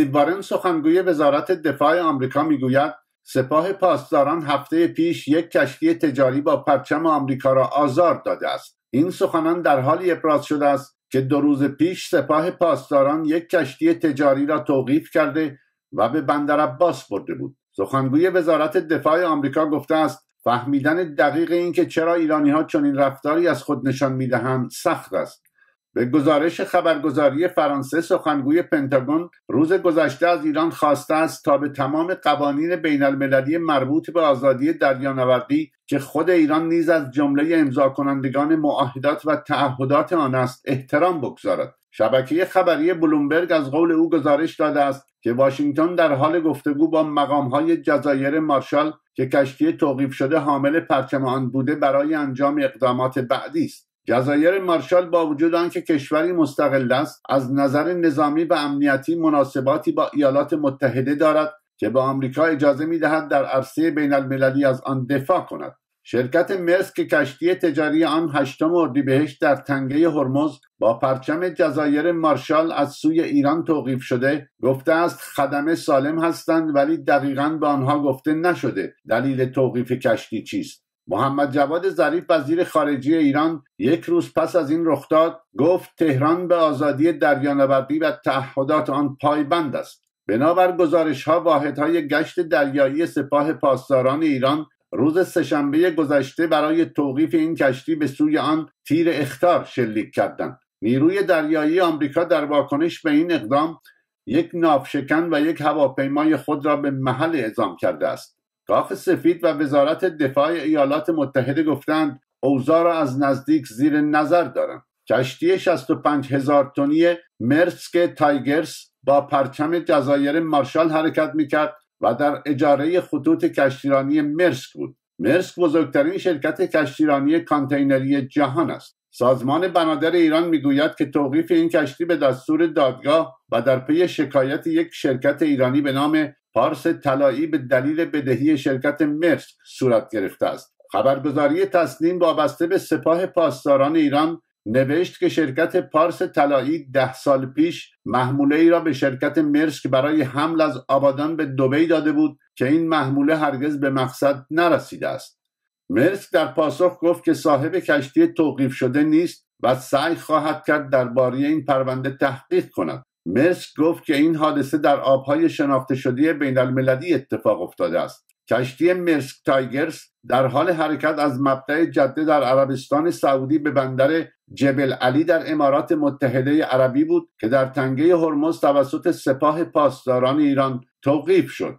استیو سخنگوی وزارت دفاع آمریکا میگوید سپاه پاسداران هفته پیش یک کشتی تجاری با پرچم آمریکا را آزار داده است این سخنان در حالی ابراز شده است که دو روز پیش سپاه پاسداران یک کشتی تجاری را توقیف کرده و به بندر عباس برده بود سخنگوی وزارت دفاع آمریکا گفته است فهمیدن دقیق اینکه چرا ایرانی ها چنین رفتاری از خود نشان میدهند سخت است به گزارش خبرگزاری فرانسه سخنگوی پنتاگون روز گذشته از ایران خواسته است تا به تمام قوانین بین المللی مربوط به آزادی دریانوردی که خود ایران نیز از جمله امضا کنندگان معاهدات و تعهدات آن است احترام بگذارد شبکه خبری بلومبرگ از قول او گزارش داده است که واشنگتن در حال گفتگو با مقامهای جزایر مارشال که کشتی توقیف شده حامل پرچم آن بوده برای انجام اقدامات بعدی است جزایر مارشال با وجود آنکه کشوری مستقل است از نظر نظامی و امنیتی مناسباتی با ایالات متحده دارد که به آمریکا اجازه دهد در عرصه بین المللی از آن دفاع کند شرکت مرس که کشتی تجاری آن هشتم اردیبهشت در تنگه هرمز با پرچم جزایر مارشال از سوی ایران توقیف شده گفته است خدمه سالم هستند ولی دقیقا به آنها گفته نشده دلیل توقیف کشتی چیست محمد جواد ظریف وزیر خارجه ایران یک روز پس از این رخداد گفت تهران به آزادی دریانوردی و تعهدات آن پایبند است بنابر گزارش ها های گشت دریایی سپاه پاسداران ایران روز سهشنبه گذشته برای توقیف این کشتی به سوی آن تیر اختار شلیک کردند نیروی دریایی آمریکا در واکنش به این اقدام یک ناوشکن و یک هواپیمای خود را به محل اعزام کرده است کاخ سفید و وزارت دفاع ایالات متحده گفتند اوضاع را از نزدیک زیر نظر دارند کشتی 65 هزار تنی مرسک تایگرس با پرچم جزایر مارشال حرکت میکرد و در اجاره خطوط کشتیرانی مرسک بود مرسک بزرگترین شرکت کشتیرانی کانتینری جهان است سازمان بنادر ایران میگوید که توقیف این کشتی به دستور دادگاه و در پی شکایت یک شرکت ایرانی به نام پارس طلایی به دلیل بدهی شرکت مرسک صورت گرفته است خبرگزاری تسنیم وابسته به سپاه پاسداران ایران نوشت که شرکت پارس طلایی ده سال پیش محموله ای را به شرکت مرسک برای حمل از آبادان به دوبی داده بود که این محموله هرگز به مقصد نرسیده است مرسک در پاسخ گفت که صاحب کشتی توقیف شده نیست و سعی خواهد کرد درباره این پرونده تحقیق کند مصر گفت که این حادثه در آبهای شناخته شده بین المللی اتفاق افتاده است کشتی مرسک تایگرز در حال حرکت از مبدع جده در عربستان سعودی به بندر جبل علی در امارات متحده عربی بود که در تنگه هرمز توسط سپاه پاسداران ایران توقیف شد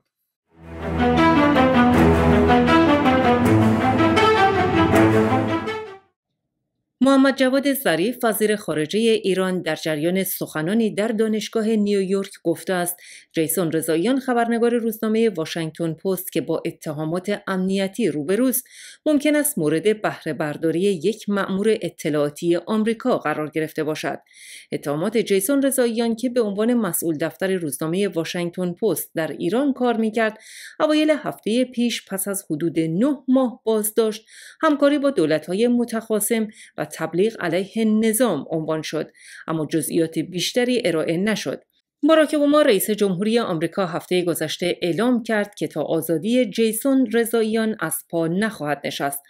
محمد جواد ظریف وزیر خارجه ایران در جریان سخنانی در دانشگاه نیویورک گفته است جیسون رضاییان خبرنگار روزنامه واشنگتن پست که با اتهامات امنیتی روبروست ممکن است مورد بهره برداری یک مأمور اطلاعاتی آمریکا قرار گرفته باشد اتهامات جیسون رضاییان که به عنوان مسئول دفتر روزنامه واشنگتن پست در ایران کار میکرد اوایل هفته پیش پس از حدود نه ماه بازداشت همکاری با دولت‌های متخاصم و تبلیغ علیه نظام عنوان شد اما جزئیات بیشتری ارائه نشد باراک اوباما رئیس جمهوری آمریکا هفته گذشته اعلام کرد که تا آزادی جیسون رضاییان از پا نخواهد نشست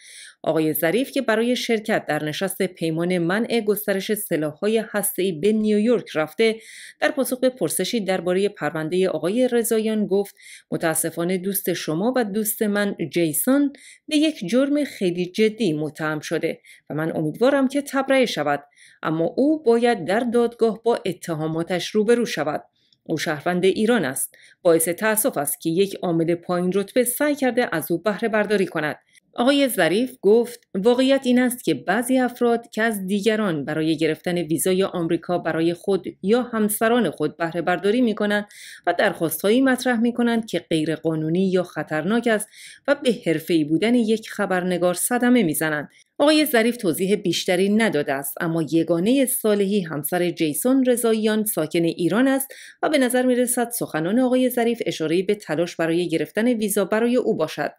آقای ظریف که برای شرکت در نشست پیمان منع گسترش سلاحهای هسته‌ای به نیویورک رفته در پاسخ به پرسشی درباره پرونده آقای رضاییان گفت متاسفانه دوست شما و دوست من جیسون به یک جرم خیلی جدی متهم شده و من امیدوارم که تبرئه شود اما او باید در دادگاه با اتهاماتش روبرو شود او شهروند ایران است باعث تاسف است که یک عامل پایین رتبه سعی کرده از او بهره برداری کند آقای ظریف گفت واقعیت این است که بعضی افراد که از دیگران برای گرفتن ویزای آمریکا برای خود یا همسران خود بهره برداری می کنند و درخواستهایی مطرح می کنند که غیرقانونی یا خطرناک است و به حرفی بودن یک خبرنگار صدمه میزنند آقای ظریف توضیح بیشتری نداده است اما یگانه صالحی همسر جیسون رضاییان ساکن ایران است و به نظر می رسد سخنان آقای ظریف اشاره به تلاش برای گرفتن ویزا برای او باشد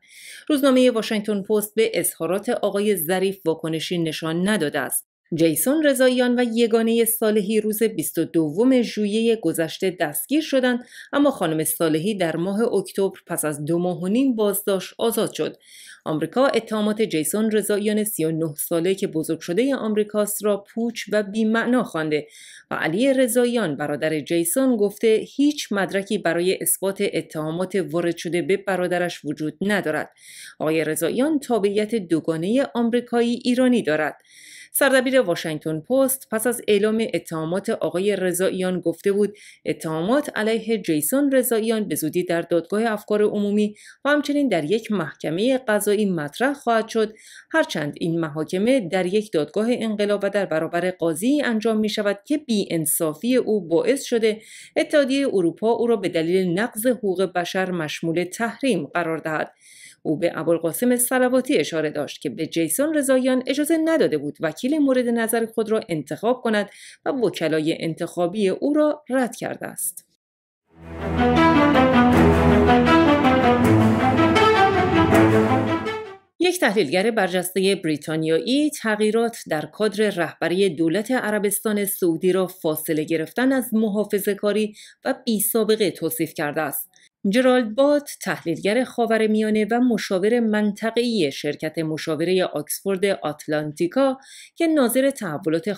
روزنامه واشنگتن پست به اظهارات آقای ظریف واکنشی نشان نداده است جیسون رضاییان و یگانه صالحی روز 22 ژوئیه گذشته دستگیر شدند اما خانم صالحی در ماه اکتبر پس از دو ماه و نیم بازداشت آزاد شد آمریکا اتهامات جیسون رضاییان 39 ساله که بزرگ شده آمریکاست را پوچ و بیمعنا خوانده و علی رضاییان برادر جیسون گفته هیچ مدرکی برای اثبات اتهامات وارد شده به برادرش وجود ندارد آقای رضاییان تابعیت دوگانه آمریکایی ایرانی دارد سردبیر واشنگتن پست پس از اعلام اتهامات آقای رضاییان گفته بود اتهامات علیه جیسون رضاییان به زودی در دادگاه افکار عمومی و همچنین در یک محکمه قضایی مطرح خواهد شد هرچند این محاکمه در یک دادگاه انقلاب و در برابر قاضی انجام می شود که انصافی او باعث شده اتحادیه اروپا او را به دلیل نقض حقوق بشر مشمول تحریم قرار دهد او به ابوالقاسم سلواتی اشاره داشت که به جیسون رضایان اجازه نداده بود وکیل مورد نظر خود را انتخاب کند و وکلای انتخابی او را رد کرده است یک تحلیلگر برجسته بریتانیایی تغییرات در کادر رهبری دولت عربستان سعودی را فاصله گرفتن از محافظه کاری و بی سابقه توصیف کرده است. جرالد بات تحلیلگر میانه و مشاور منطقی شرکت مشاوره آکسفورد آتلانتیکا که ناظر تحولات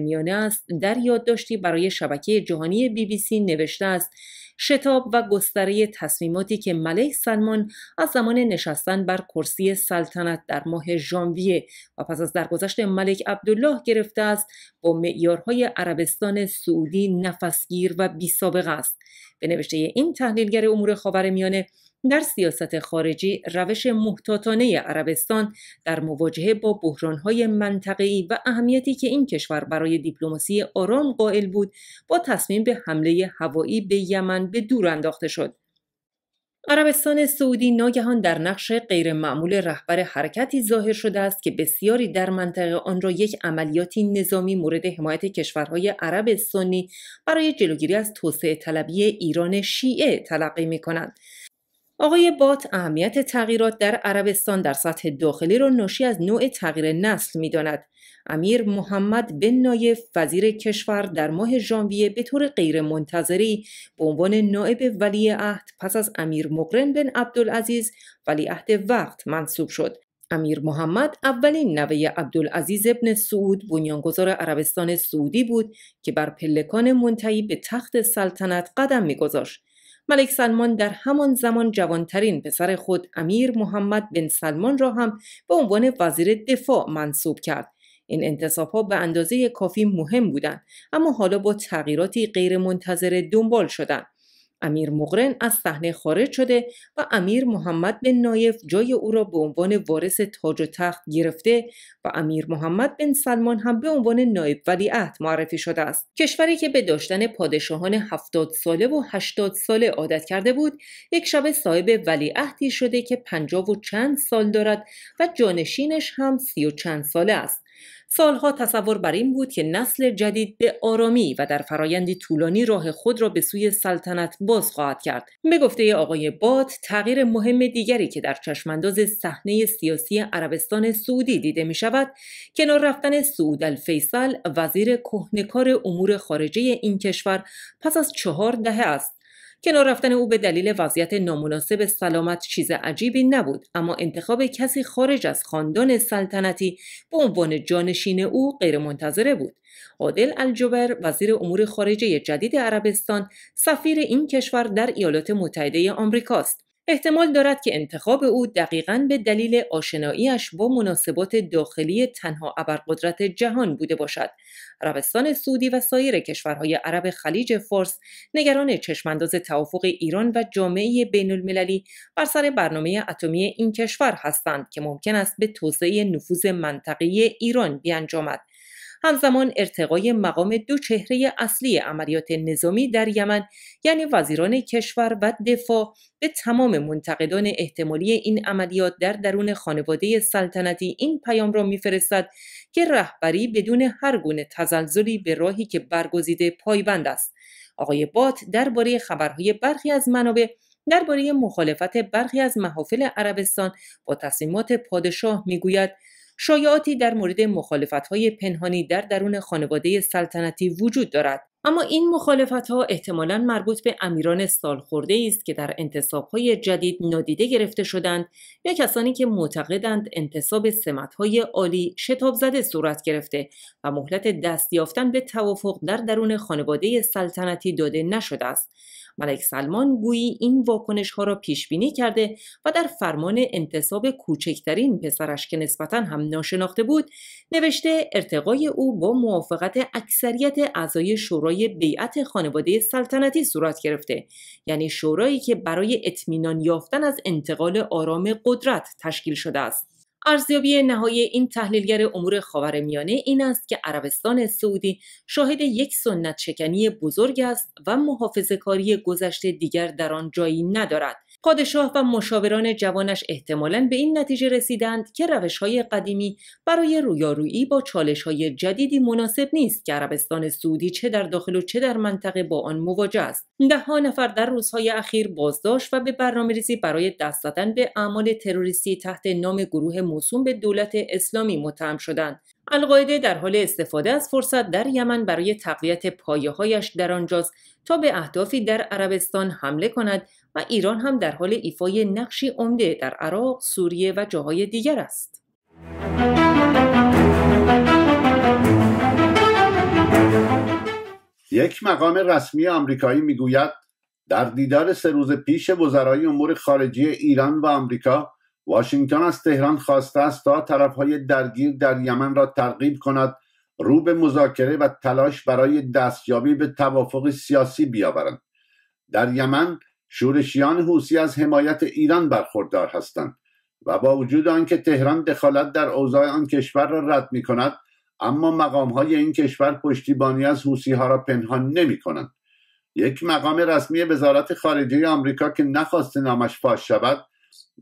میانه است در یادداشتی برای شبکه جهانی بی بی سی نوشته است شتاب و گستره تصمیماتی که ملک سلمان از زمان نشستن بر کرسی سلطنت در ماه ژانویه و پس از درگذشت ملک عبدالله گرفته است با معیارهای عربستان سعودی نفسگیر و بیسابقه است به نوشته این تحلیلگر امور خاورمیانه در سیاست خارجی روش محتاطانه عربستان در مواجهه با بحرانهای منطقه‌ای و اهمیتی که این کشور برای دیپلماسی آرام قائل بود با تصمیم به حمله هوایی به یمن به دور انداخته شد عربستان سعودی ناگهان در نقش غیرمعمول رهبر حرکتی ظاهر شده است که بسیاری در منطقه آن را یک عملیاتی نظامی مورد حمایت کشورهای عرب سنی برای جلوگیری از توسعه طلبی ایران شیعه تلقی می آقای بات اهمیت تغییرات در عربستان در سطح داخلی را ناشی از نوع تغییر نسل میداند امیر محمد بن نایف وزیر کشور در ماه ژانویه به طور منتظری به عنوان نائب ولی عهد پس از امیر مقرن بن عبدالعزیز ولی عهد وقت منصوب شد امیر محمد اولین نوه عبدالعزیز ابن سعود بنیانگذار عربستان سعودی بود که بر پلکان منتهی به تخت سلطنت قدم میگذاشت ملک سلمان در همان زمان جوانترین پسر خود امیر محمد بن سلمان را هم به عنوان وزیر دفاع منصوب کرد این انتصاب ها به اندازه کافی مهم بودند اما حالا با تغییراتی غیرمنتظره دنبال شدند امیر مقرن از صحنه خارج شده و امیر محمد بن نایف جای او را به عنوان وارث تاج و تخت گرفته و امیر محمد بن سلمان هم به عنوان نایب ولیعهد معرفی شده است کشوری که به داشتن پادشاهان هفتاد ساله و هشتاد ساله عادت کرده بود یک شب صاحب ولیعهدی شده که پنجاه و چند سال دارد و جانشینش هم سی و چند ساله است سالها تصور بر این بود که نسل جدید به آرامی و در فرایندی طولانی راه خود را به سوی سلطنت باز خواهد کرد به گفته آقای بات تغییر مهم دیگری که در چشمانداز صحنه سیاسی عربستان سعودی دیده می شود کنار رفتن سعود الفیصل وزیر کهنکار امور خارجه این کشور پس از چهار دهه است کنار رفتن او به دلیل وضعیت نامناسب سلامت چیز عجیبی نبود اما انتخاب کسی خارج از خاندان سلطنتی به عنوان جانشین او غیرمنتظره بود عادل الجبر وزیر امور خارجه جدید عربستان سفیر این کشور در ایالات متحده آمریکاست احتمال دارد که انتخاب او دقیقا به دلیل آشناییش با مناسبات داخلی تنها ابرقدرت جهان بوده باشد عربستان سعودی و سایر کشورهای عرب خلیج فارس نگران چشمانداز توافق ایران و جامعه بین المللی بر سر برنامه اتمی این کشور هستند که ممکن است به توسعه نفوذ منطقی ایران بیانجامد همزمان ارتقای مقام دو چهره اصلی عملیات نظامی در یمن یعنی وزیران کشور و دفاع به تمام منتقدان احتمالی این عملیات در درون خانواده سلطنتی این پیام را میفرستد که رهبری بدون هر گونه تزلزلی به راهی که برگزیده پایبند است آقای بات درباره خبرهای برخی از منابع درباره مخالفت برخی از محافل عربستان با تصمیمات پادشاه میگوید شایعاتی در مورد های پنهانی در درون خانواده سلطنتی وجود دارد اما این مخالفت ها احتمالا مربوط به امیران سال خورده است که در انتصاب های جدید نادیده گرفته شدند یا کسانی که معتقدند انتصاب سمت های عالی شتاب زده صورت گرفته و مهلت دست یافتن به توافق در درون خانواده سلطنتی داده نشده است ملک سلمان گویی این واکنش ها را پیش بینی کرده و در فرمان انتصاب کوچکترین پسرش که نسبتا هم ناشناخته بود نوشته ارتقای او با موافقت اکثریت اعضای شورای بیعت خانواده سلطنتی صورت گرفته یعنی شورایی که برای اطمینان یافتن از انتقال آرام قدرت تشکیل شده است ارزیابی نهایی این تحلیلگر امور میانه این است که عربستان سعودی شاهد یک سنت شکنی بزرگ است و محافظه کاری گذشته دیگر در آن جایی ندارد پادشاه و مشاوران جوانش احتمالا به این نتیجه رسیدند که های قدیمی برای رویارویی با های جدیدی مناسب نیست که عربستان سعودی چه در داخل و چه در منطقه با آن مواجه است ها نفر در روزهای اخیر بازداشت و به ریزی برای دست زدن به اعمال تروریستی تحت نام گروه موسوم به دولت اسلامی متهم شدند القاعده در حال استفاده از فرصت در یمن برای تقویت پایههایش در آنجاست تا به اهدافی در عربستان حمله کند و ایران هم در حال ایفای نقشی عمده در عراق، سوریه و جاهای دیگر است. یک مقام رسمی آمریکایی میگوید در دیدار سه روز پیش وزرای امور خارجه ایران و آمریکا واشنگتن از تهران خواسته است تا طرفهای درگیر در یمن را ترغیب کند رو به مذاکره و تلاش برای دستیابی به توافق سیاسی بیاورند در یمن شورشیان حوسی از حمایت ایران برخوردار هستند و با وجود آنکه تهران دخالت در اوضاع آن کشور را رد می کند اما مقام های این کشور پشتیبانی از حوسی ها را پنهان نمی کنند یک مقام رسمی وزارت خارجه آمریکا که نخواست نامش فاش شود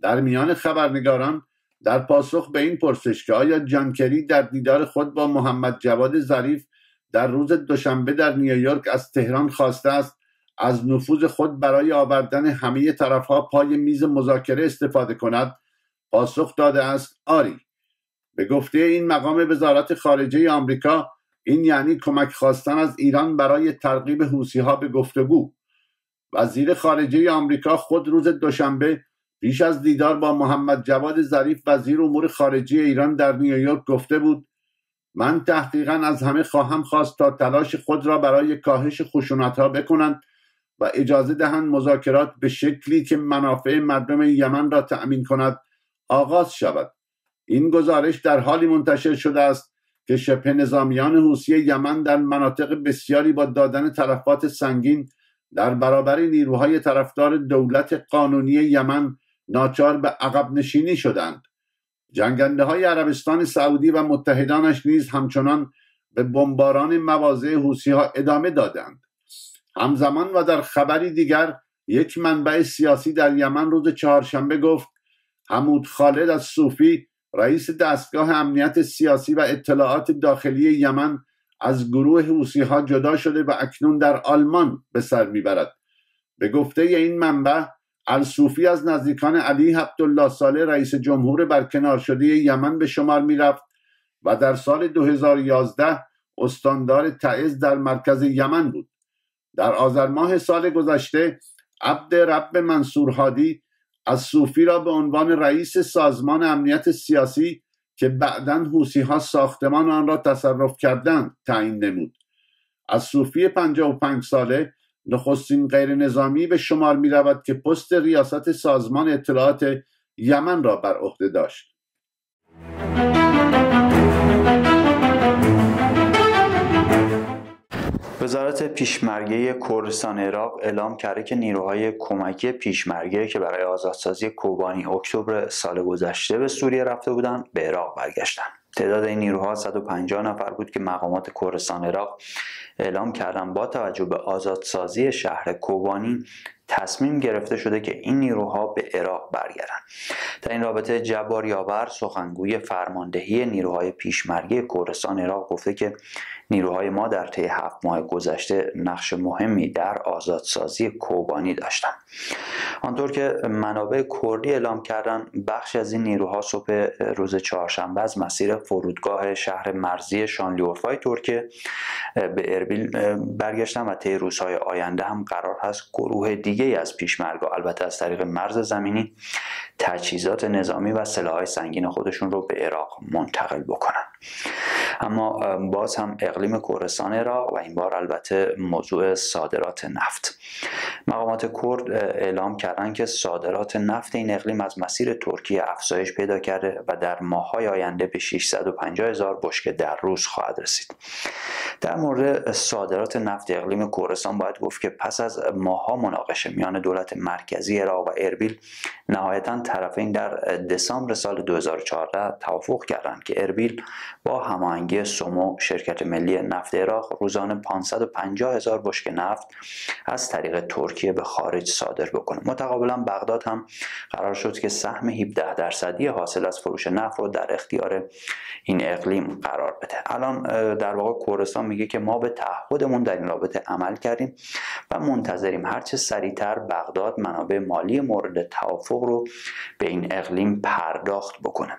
در میان خبرنگاران در پاسخ به این پرسش که آیا جانکری در دیدار خود با محمد جواد ظریف در روز دوشنبه در نیویورک از تهران خواسته است از نفوذ خود برای آوردن همه طرفها پای میز مذاکره استفاده کند پاسخ داده است آری به گفته این مقام وزارت خارجه آمریکا این یعنی کمک خواستن از ایران برای ترغیب حوسی ها به گفتگو وزیر خارجه آمریکا خود روز دوشنبه پیش از دیدار با محمد جواد ظریف وزیر امور خارجه ایران در نیویورک گفته بود من تحقیقا از همه خواهم خواست تا تلاش خود را برای کاهش خشونت ها بکنند و اجازه دهند مذاکرات به شکلی که منافع مردم یمن را تأمین کند آغاز شود این گزارش در حالی منتشر شده است که شبه نظامیان حوسی یمن در مناطق بسیاری با دادن تلفات سنگین در برابر نیروهای طرفدار دولت قانونی یمن ناچار به عقب نشینی شدند جنگنده های عربستان سعودی و متحدانش نیز همچنان به بمباران مواضع حوسی ها ادامه دادند همزمان و در خبری دیگر یک منبع سیاسی در یمن روز چهارشنبه گفت حمود خالد از صوفی رئیس دستگاه امنیت سیاسی و اطلاعات داخلی یمن از گروه حوسی ها جدا شده و اکنون در آلمان به سر میبرد به گفته این منبع الصوفی از نزدیکان علی عبدالله ساله رئیس جمهور برکنار شده یمن به شمار رفت و در سال 2011 استاندار تعز در مرکز یمن بود در آذر ماه سال گذشته عبد رب منصور هادی از صوفی را به عنوان رئیس سازمان امنیت سیاسی که بعدا حوسی ها ساختمان آن را تصرف کردند تعیین نمود از صوفی 55 ساله نخستین غیر نظامی به شمار می رود که پست ریاست سازمان اطلاعات یمن را بر عهده داشت وزارت پیشمرگه کردستان عراق اعلام کرده که نیروهای کمکی پیشمرگه که برای آزادسازی کوبانی اکتبر سال گذشته به سوریه رفته بودند به عراق برگشتند تعداد این نیروها 150 نفر بود که مقامات کردستان عراق اعلام کردن با توجه به آزادسازی شهر کوبانی تصمیم گرفته شده که این نیروها به عراق برگردند در این رابطه جبار یاور سخنگوی فرماندهی نیروهای پیشمرگی کردستان عراق گفته که نیروهای ما در طی هفت ماه گذشته نقش مهمی در آزادسازی کوبانی داشتند آنطور که منابع کردی اعلام کردند بخش از این نیروها صبح روز چهارشنبه از مسیر فرودگاه شهر مرزی شانلیورفای ترکیه به اربیل برگشتن و طی روزهای آینده هم قرار هست گروه دیگه از پیشمرگا البته از طریق مرز زمینی تجهیزات نظامی و سلاحهای سنگین خودشون رو به عراق منتقل بکنن اما باز هم اقلیم کردستان و این بار البته موضوع صادرات نفت مقامات کرد اعلام کردند که صادرات نفت این اقلیم از مسیر ترکیه افزایش پیدا کرده و در ماههای آینده به 650 هزار بشکه در روز خواهد رسید در مورد صادرات نفت اقلیم کردستان باید گفت که پس از ماها مناقشه میان دولت مرکزی عراق و اربیل نهایتا طرفین در دسامبر سال 2014 توافق کردند که اربیل با هماهنگی سومو شرکت ملی ملی نفت عراق روزانه 550 هزار بشک نفت از طریق ترکیه به خارج صادر بکنه متقابلا بغداد هم قرار شد که سهم 17 درصدی حاصل از فروش نفت رو در اختیار این اقلیم قرار بده الان در واقع کردستان میگه که ما به تعهدمون در این رابطه عمل کردیم و منتظریم هرچه سریعتر بغداد منابع مالی مورد توافق رو به این اقلیم پرداخت بکنه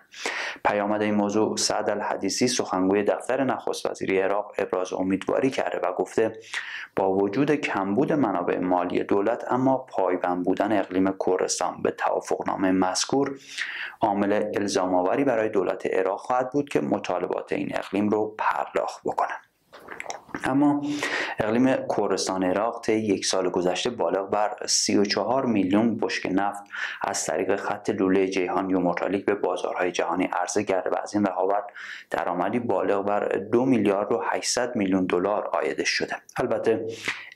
پیامد این موضوع سعد الحدیثی سخنگوی دفتر نخست وزیری عراق ابراز امیدواری کرده و گفته با وجود کمبود منابع مالی دولت اما پایبند بودن اقلیم کردستان به توافقنامه مذکور عامل الزام آوری برای دولت عراق خواهد بود که مطالبات این اقلیم رو پرداخت بکنه اما اقلیم کردستان عراق طی یک سال گذشته بالغ بر 34 میلیون بشک نفت از طریق خط لوله جیهان یومورتالیک به بازارهای جهانی عرضه کرده و از این رهاورد درآمدی بالغ بر 2 میلیارد و 800 میلیون دلار عایدش شده البته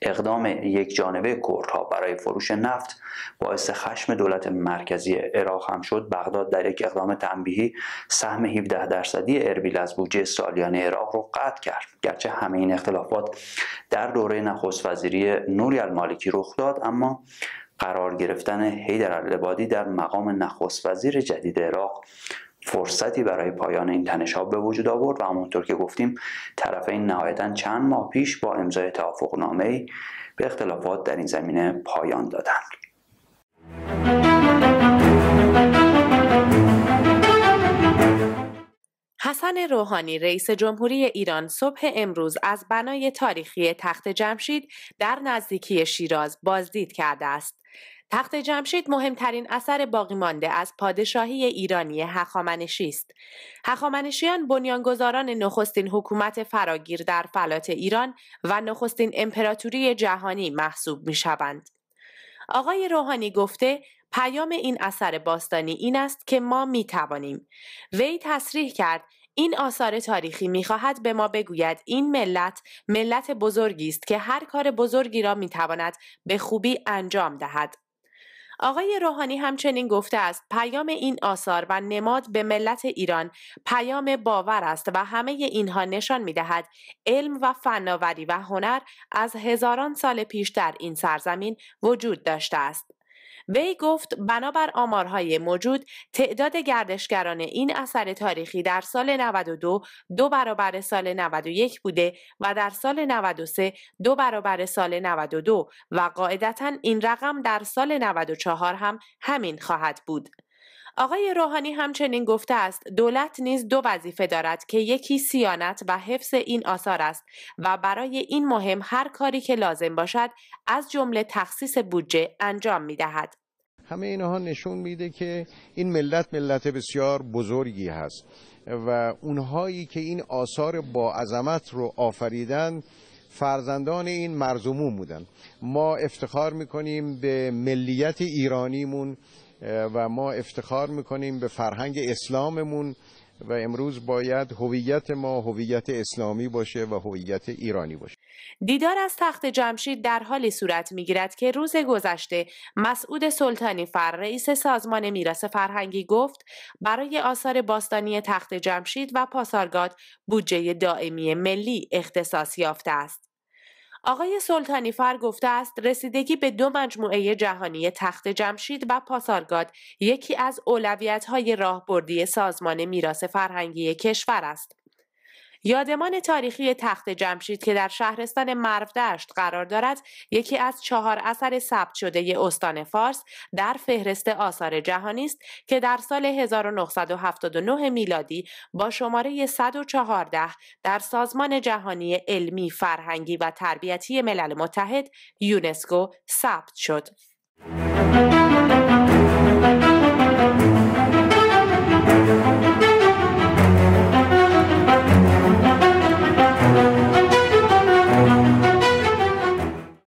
اقدام یک جانبه کردها برای فروش نفت باعث خشم دولت مرکزی عراق هم شد بغداد در یک اقدام تنبیهی سهم 17 درصدی اربیل از بودجه سالیانه عراق را قطع کرد گرچه همه این اختلافات در دوره نخست وزیری نوری المالکی رخ داد اما قرار گرفتن حیدر العبادی در مقام نخست وزیر جدید عراق فرصتی برای پایان این تنش به وجود آورد و همونطور که گفتیم طرفین نهایتا چند ماه پیش با امضای ای به اختلافات در این زمینه پایان دادند. حسن روحانی رئیس جمهوری ایران صبح امروز از بنای تاریخی تخت جمشید در نزدیکی شیراز بازدید کرده است. تخت جمشید مهمترین اثر باقی مانده از پادشاهی ایرانی هخامنشی است. هخامنشیان بنیانگذاران نخستین حکومت فراگیر در فلات ایران و نخستین امپراتوری جهانی محسوب می شوند. آقای روحانی گفته پیام این اثر باستانی این است که ما میتوانیم. وی تصریح کرد این آثار تاریخی میخواهد به ما بگوید این ملت ملت بزرگی است که هر کار بزرگی را میتواند به خوبی انجام دهد آقای روحانی همچنین گفته است پیام این آثار و نماد به ملت ایران پیام باور است و همه اینها نشان می علم و فناوری و هنر از هزاران سال پیش در این سرزمین وجود داشته است. وی گفت بنابر آمارهای موجود تعداد گردشگران این اثر تاریخی در سال 92 دو برابر سال 91 بوده و در سال 93 دو برابر سال 92 و قاعدتا این رقم در سال 94 هم همین خواهد بود. آقای روحانی همچنین گفته است دولت نیز دو وظیفه دارد که یکی سیانت و حفظ این آثار است و برای این مهم هر کاری که لازم باشد از جمله تخصیص بودجه انجام می دهد. همه اینها نشون میده که این ملت ملت بسیار بزرگی هست و اونهایی که این آثار با عظمت رو آفریدن فرزندان این مرزومون بودن ما افتخار میکنیم به ملیت ایرانیمون و ما افتخار میکنیم به فرهنگ اسلاممون و امروز باید هویت ما هویت اسلامی باشه و هویت ایرانی باشه دیدار از تخت جمشید در حالی صورت میگیرد که روز گذشته مسعود سلطانی فر رئیس سازمان میراث فرهنگی گفت برای آثار باستانی تخت جمشید و پاسارگاد بودجه دائمی ملی اختصاص یافته است آقای سلطانی فر گفته است رسیدگی به دو مجموعه جهانی تخت جمشید و پاسارگاد یکی از اولویت های راهبردی سازمان میراث فرهنگی کشور است. یادمان تاریخی تخت جمشید که در شهرستان مرودشت قرار دارد یکی از چهار اثر ثبت شده استان فارس در فهرست آثار جهانی است که در سال 1979 میلادی با شماره 114 در سازمان جهانی علمی، فرهنگی و تربیتی ملل متحد یونسکو ثبت شد.